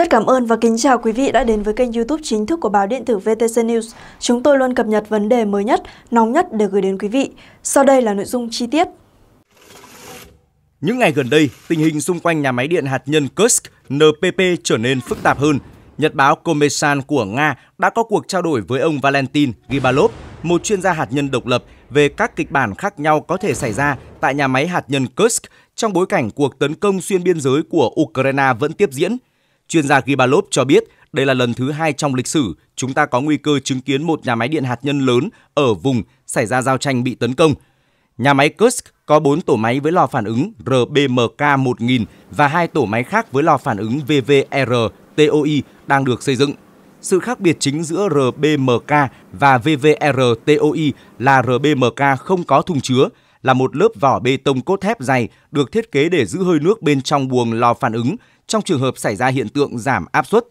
Rất cảm ơn và kính chào quý vị đã đến với kênh youtube chính thức của báo điện tử VTC News. Chúng tôi luôn cập nhật vấn đề mới nhất, nóng nhất để gửi đến quý vị. Sau đây là nội dung chi tiết. Những ngày gần đây, tình hình xung quanh nhà máy điện hạt nhân Kursk NPP trở nên phức tạp hơn. Nhật báo Kommersant của Nga đã có cuộc trao đổi với ông Valentin Gibalov, một chuyên gia hạt nhân độc lập về các kịch bản khác nhau có thể xảy ra tại nhà máy hạt nhân Kursk trong bối cảnh cuộc tấn công xuyên biên giới của Ukraine vẫn tiếp diễn – Chuyên gia Gibalov cho biết đây là lần thứ hai trong lịch sử chúng ta có nguy cơ chứng kiến một nhà máy điện hạt nhân lớn ở vùng xảy ra giao tranh bị tấn công. Nhà máy Kursk có 4 tổ máy với lò phản ứng RBMK-1000 và hai tổ máy khác với lò phản ứng VVR-TOI đang được xây dựng. Sự khác biệt chính giữa RBMK và VVR-TOI là RBMK không có thùng chứa, là một lớp vỏ bê tông cốt thép dày được thiết kế để giữ hơi nước bên trong buồng lò phản ứng trong trường hợp xảy ra hiện tượng giảm áp suất.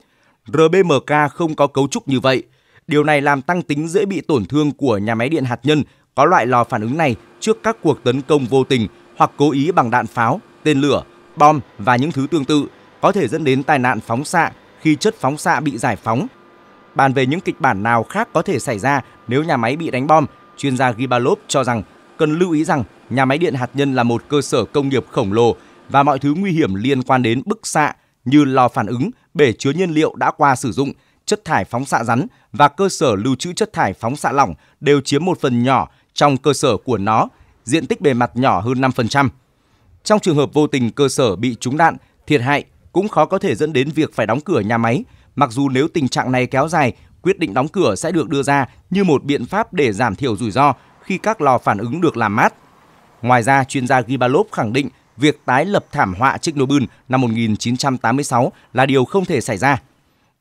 RBMK không có cấu trúc như vậy. Điều này làm tăng tính dễ bị tổn thương của nhà máy điện hạt nhân có loại lò phản ứng này trước các cuộc tấn công vô tình hoặc cố ý bằng đạn pháo, tên lửa, bom và những thứ tương tự, có thể dẫn đến tai nạn phóng xạ khi chất phóng xạ bị giải phóng. Bàn về những kịch bản nào khác có thể xảy ra nếu nhà máy bị đánh bom, chuyên gia Gibalov cho rằng cần lưu ý rằng nhà máy điện hạt nhân là một cơ sở công nghiệp khổng lồ và mọi thứ nguy hiểm liên quan đến bức xạ như lò phản ứng, bể chứa nhiên liệu đã qua sử dụng, chất thải phóng xạ rắn và cơ sở lưu trữ chất thải phóng xạ lỏng đều chiếm một phần nhỏ trong cơ sở của nó, diện tích bề mặt nhỏ hơn 5%. Trong trường hợp vô tình cơ sở bị trúng đạn, thiệt hại cũng khó có thể dẫn đến việc phải đóng cửa nhà máy, mặc dù nếu tình trạng này kéo dài, quyết định đóng cửa sẽ được đưa ra như một biện pháp để giảm thiểu rủi ro khi các lò phản ứng được làm mát. Ngoài ra, chuyên gia Gibalov khẳng định việc tái lập thảm họa Chernobyl năm 1986 là điều không thể xảy ra.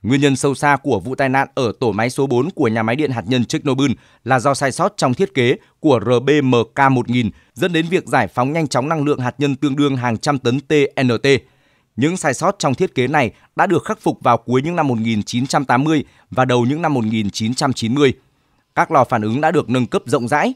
Nguyên nhân sâu xa của vụ tai nạn ở tổ máy số 4 của nhà máy điện hạt nhân Chernobyl là do sai sót trong thiết kế của RBMK-1000 dẫn đến việc giải phóng nhanh chóng năng lượng hạt nhân tương đương hàng trăm tấn TNT. Những sai sót trong thiết kế này đã được khắc phục vào cuối những năm 1980 và đầu những năm 1990 các lò phản ứng đã được nâng cấp rộng rãi.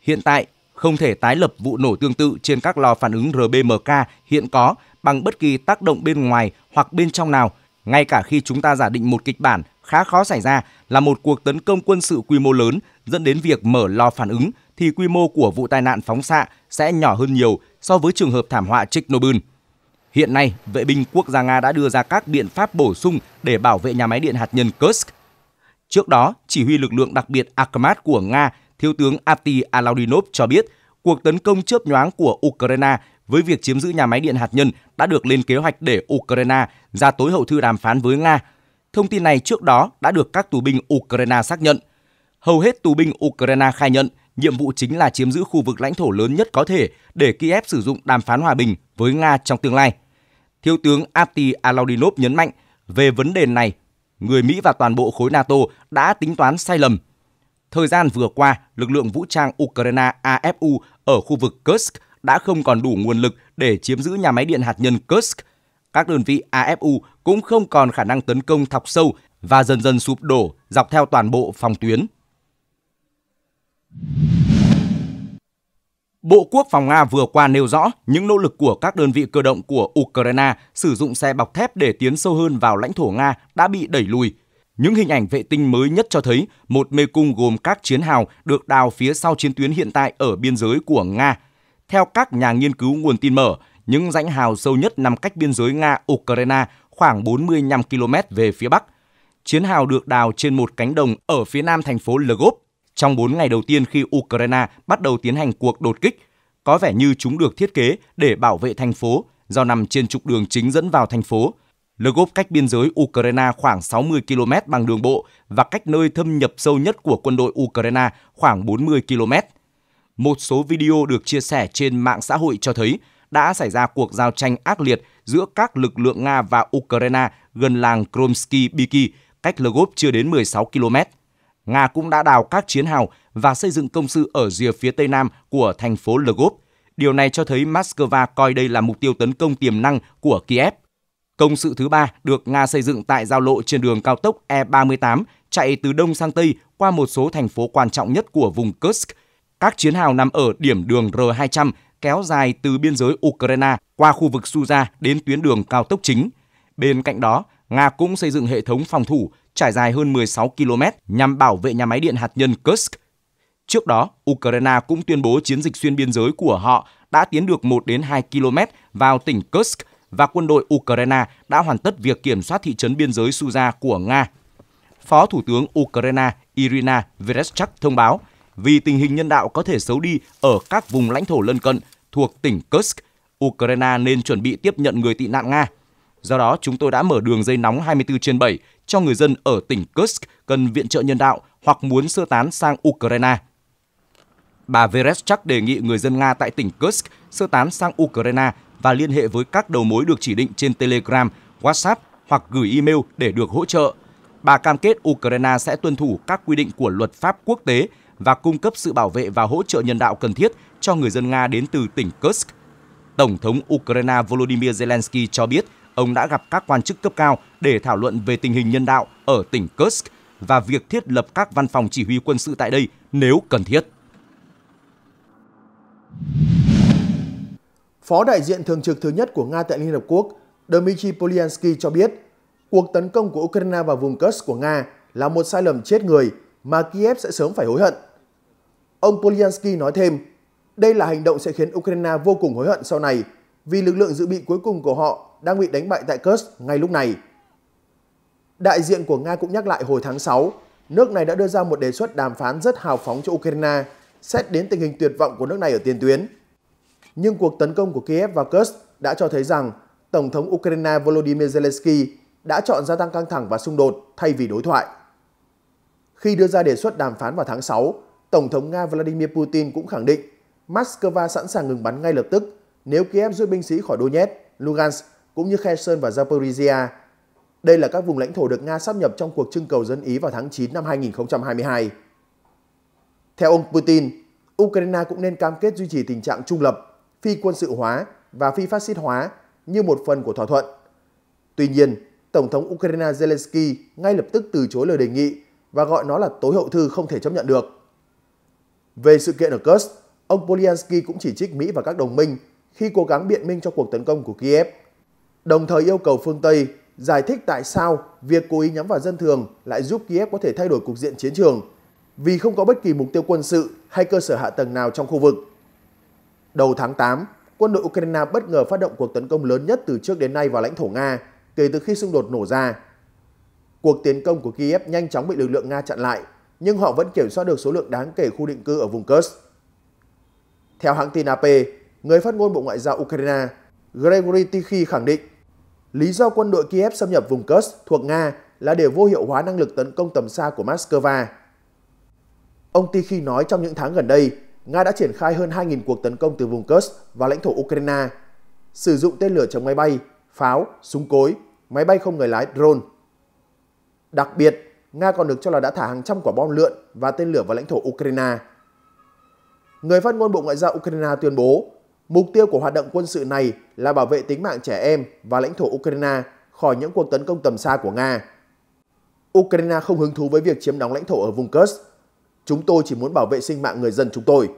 Hiện tại, không thể tái lập vụ nổ tương tự trên các lò phản ứng RBMK hiện có bằng bất kỳ tác động bên ngoài hoặc bên trong nào, ngay cả khi chúng ta giả định một kịch bản khá khó xảy ra là một cuộc tấn công quân sự quy mô lớn dẫn đến việc mở lò phản ứng thì quy mô của vụ tai nạn phóng xạ sẽ nhỏ hơn nhiều so với trường hợp thảm họa Chernobyl. Hiện nay, vệ binh quốc gia Nga đã đưa ra các biện pháp bổ sung để bảo vệ nhà máy điện hạt nhân Kursk Trước đó, chỉ huy lực lượng đặc biệt Akhmat của Nga, Thiếu tướng Ati Alaudinov cho biết, cuộc tấn công chớp nhoáng của Ukraine với việc chiếm giữ nhà máy điện hạt nhân đã được lên kế hoạch để Ukraine ra tối hậu thư đàm phán với Nga. Thông tin này trước đó đã được các tù binh Ukraine xác nhận. Hầu hết tù binh Ukraine khai nhận nhiệm vụ chính là chiếm giữ khu vực lãnh thổ lớn nhất có thể để Kiev sử dụng đàm phán hòa bình với Nga trong tương lai. Thiếu tướng Ati Alaudinov nhấn mạnh về vấn đề này người Mỹ và toàn bộ khối NATO đã tính toán sai lầm. Thời gian vừa qua, lực lượng vũ trang Ukraine AFU ở khu vực Kursk đã không còn đủ nguồn lực để chiếm giữ nhà máy điện hạt nhân Kursk. Các đơn vị AFU cũng không còn khả năng tấn công thọc sâu và dần dần sụp đổ dọc theo toàn bộ phòng tuyến. Bộ Quốc phòng Nga vừa qua nêu rõ những nỗ lực của các đơn vị cơ động của Ukraine sử dụng xe bọc thép để tiến sâu hơn vào lãnh thổ Nga đã bị đẩy lùi. Những hình ảnh vệ tinh mới nhất cho thấy một mê cung gồm các chiến hào được đào phía sau chiến tuyến hiện tại ở biên giới của Nga. Theo các nhà nghiên cứu nguồn tin mở, những rãnh hào sâu nhất nằm cách biên giới Nga-Ukraine khoảng 45 km về phía bắc. Chiến hào được đào trên một cánh đồng ở phía nam thành phố Lvov trong 4 ngày đầu tiên khi Ukraine bắt đầu tiến hành cuộc đột kích, có vẻ như chúng được thiết kế để bảo vệ thành phố do nằm trên trục đường chính dẫn vào thành phố. Lvov cách biên giới Ukraine khoảng 60 km bằng đường bộ và cách nơi thâm nhập sâu nhất của quân đội Ukraine khoảng 40 km. Một số video được chia sẻ trên mạng xã hội cho thấy đã xảy ra cuộc giao tranh ác liệt giữa các lực lượng Nga và Ukraine gần làng Kromsky Biki, cách Lvov chưa đến 16 km. Nga cũng đã đào các chiến hào và xây dựng công sự ở rìa phía tây nam của thành phố Lvov. Điều này cho thấy Moscow coi đây là mục tiêu tấn công tiềm năng của Kiev. Công sự thứ ba được Nga xây dựng tại giao lộ trên đường cao tốc E38 chạy từ đông sang tây qua một số thành phố quan trọng nhất của vùng Kursk. Các chiến hào nằm ở điểm đường R200 kéo dài từ biên giới Ukraine qua khu vực Suza đến tuyến đường cao tốc chính. Bên cạnh đó, Nga cũng xây dựng hệ thống phòng thủ trải dài hơn 16 km nhằm bảo vệ nhà máy điện hạt nhân Kursk. Trước đó, Ukraine cũng tuyên bố chiến dịch xuyên biên giới của họ đã tiến được 1 đến 2 km vào tỉnh Kursk và quân đội Ukraine đã hoàn tất việc kiểm soát thị trấn biên giới Suza của Nga. Phó Thủ tướng Ukraine Irina Vereshchuk thông báo, vì tình hình nhân đạo có thể xấu đi ở các vùng lãnh thổ lân cận thuộc tỉnh Kursk, Ukraine nên chuẩn bị tiếp nhận người tị nạn Nga. Do đó, chúng tôi đã mở đường dây nóng 24 trên 7 cho người dân ở tỉnh Kursk cần viện trợ nhân đạo hoặc muốn sơ tán sang Ukraine. Bà Vereshchak đề nghị người dân Nga tại tỉnh Kursk sơ tán sang Ukraine và liên hệ với các đầu mối được chỉ định trên Telegram, WhatsApp hoặc gửi email để được hỗ trợ. Bà cam kết Ukraine sẽ tuân thủ các quy định của luật pháp quốc tế và cung cấp sự bảo vệ và hỗ trợ nhân đạo cần thiết cho người dân Nga đến từ tỉnh Kursk. Tổng thống Ukraine Volodymyr Zelensky cho biết ông đã gặp các quan chức cấp cao để thảo luận về tình hình nhân đạo ở tỉnh Kursk và việc thiết lập các văn phòng chỉ huy quân sự tại đây nếu cần thiết. Phó đại diện thường trực thứ nhất của Nga tại Liên Hợp Quốc, Dmitry Polyansky cho biết, cuộc tấn công của Ukraine vào vùng Kursk của Nga là một sai lầm chết người mà Kiev sẽ sớm phải hối hận. Ông Polyansky nói thêm, đây là hành động sẽ khiến Ukraine vô cùng hối hận sau này vì lực lượng dự bị cuối cùng của họ đang bị đánh bại tại Kursk ngay lúc này. Đại diện của Nga cũng nhắc lại hồi tháng 6, nước này đã đưa ra một đề xuất đàm phán rất hào phóng cho Ukraine, xét đến tình hình tuyệt vọng của nước này ở tiền tuyến. Nhưng cuộc tấn công của Kiev vào Kursk đã cho thấy rằng Tổng thống Ukraine Volodymyr Zelensky đã chọn gia tăng căng thẳng và xung đột thay vì đối thoại. Khi đưa ra đề xuất đàm phán vào tháng 6, Tổng thống Nga Vladimir Putin cũng khẳng định Moscow sẵn sàng ngừng bắn ngay lập tức nếu Kiev rút binh sĩ khỏi Donetsk, Lugansk cũng như Kherson và Zaporizhia. Đây là các vùng lãnh thổ được Nga sắp nhập trong cuộc trưng cầu dân Ý vào tháng 9 năm 2022. Theo ông Putin, Ukraine cũng nên cam kết duy trì tình trạng trung lập, phi quân sự hóa và phi phát xít hóa như một phần của thỏa thuận. Tuy nhiên, Tổng thống Ukraine Zelensky ngay lập tức từ chối lời đề nghị và gọi nó là tối hậu thư không thể chấp nhận được. Về sự kiện ở Kursk, ông Polyansky cũng chỉ trích Mỹ và các đồng minh khi cố gắng biện minh cho cuộc tấn công của Kiev, đồng thời yêu cầu phương Tây giải thích tại sao việc cố ý nhắm vào dân thường lại giúp Kiev có thể thay đổi cục diện chiến trường vì không có bất kỳ mục tiêu quân sự hay cơ sở hạ tầng nào trong khu vực. Đầu tháng 8, quân đội Ukraine bất ngờ phát động cuộc tấn công lớn nhất từ trước đến nay vào lãnh thổ Nga kể từ khi xung đột nổ ra. Cuộc tiến công của Kiev nhanh chóng bị lực lượng Nga chặn lại, nhưng họ vẫn kiểm soát được số lượng đáng kể khu định cư ở vùng Kursk. Theo hãng tin AP, người phát ngôn Bộ Ngoại giao Ukraine Gregory Tikhi khẳng định lý do quân đội Kiev xâm nhập vùng Kursk thuộc Nga là để vô hiệu hóa năng lực tấn công tầm xa của Moscow. Ông Tikhi nói trong những tháng gần đây, Nga đã triển khai hơn 2.000 cuộc tấn công từ vùng Kursk và lãnh thổ Ukraine, sử dụng tên lửa chống máy bay, pháo, súng cối, máy bay không người lái drone. Đặc biệt, Nga còn được cho là đã thả hàng trăm quả bom lượn và tên lửa vào lãnh thổ Ukraine. Người phát ngôn Bộ Ngoại giao Ukraine tuyên bố Mục tiêu của hoạt động quân sự này là bảo vệ tính mạng trẻ em và lãnh thổ Ukraine khỏi những cuộc tấn công tầm xa của Nga. Ukraine không hứng thú với việc chiếm đóng lãnh thổ ở vùng Kursk. Chúng tôi chỉ muốn bảo vệ sinh mạng người dân chúng tôi.